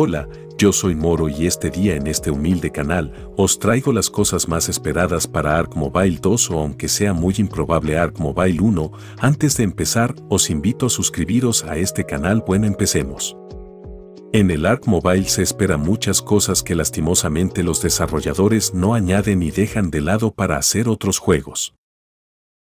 Hola, yo soy Moro y este día en este humilde canal os traigo las cosas más esperadas para Ark Mobile 2 o aunque sea muy improbable Ark Mobile 1. Antes de empezar, os invito a suscribiros a este canal. Bueno, empecemos. En el Ark Mobile se espera muchas cosas que lastimosamente los desarrolladores no añaden y dejan de lado para hacer otros juegos.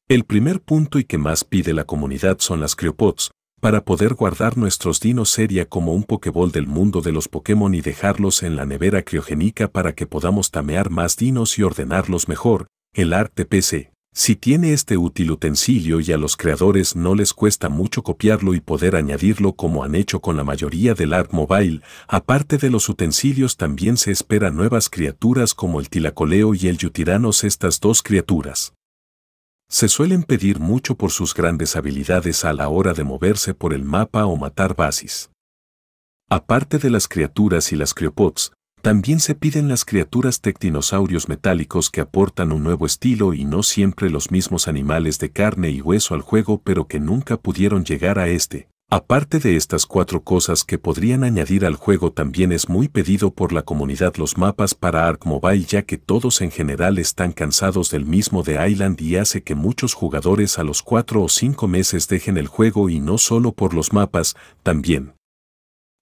El primer punto y que más pide la comunidad son las criopods, para poder guardar nuestros dinos seria como un pokeball del mundo de los Pokémon y dejarlos en la nevera criogénica para que podamos tamear más dinos y ordenarlos mejor. El arte PC. Si tiene este útil utensilio y a los creadores no les cuesta mucho copiarlo y poder añadirlo como han hecho con la mayoría del art mobile, aparte de los utensilios también se espera nuevas criaturas como el tilacoleo y el yutiranos estas dos criaturas se suelen pedir mucho por sus grandes habilidades a la hora de moverse por el mapa o matar bases. Aparte de las criaturas y las criopods, también se piden las criaturas tectinosaurios metálicos que aportan un nuevo estilo y no siempre los mismos animales de carne y hueso al juego pero que nunca pudieron llegar a este, Aparte de estas cuatro cosas que podrían añadir al juego también es muy pedido por la comunidad los mapas para Ark Mobile ya que todos en general están cansados del mismo de Island y hace que muchos jugadores a los cuatro o cinco meses dejen el juego y no solo por los mapas, también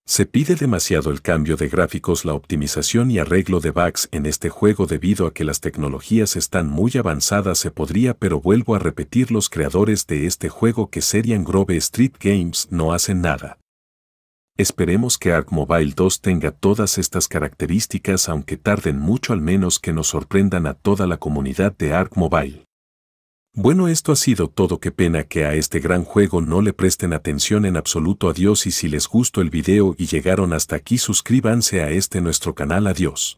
se pide demasiado el cambio de gráficos, la optimización y arreglo de bugs en este juego debido a que las tecnologías están muy avanzadas se podría pero vuelvo a repetir los creadores de este juego que serían Grove Street Games no hacen nada. Esperemos que Ark Mobile 2 tenga todas estas características aunque tarden mucho al menos que nos sorprendan a toda la comunidad de Ark Mobile. Bueno, esto ha sido todo. Qué pena que a este gran juego no le presten atención en absoluto. Adiós y si les gustó el video y llegaron hasta aquí suscríbanse a este nuestro canal. Adiós.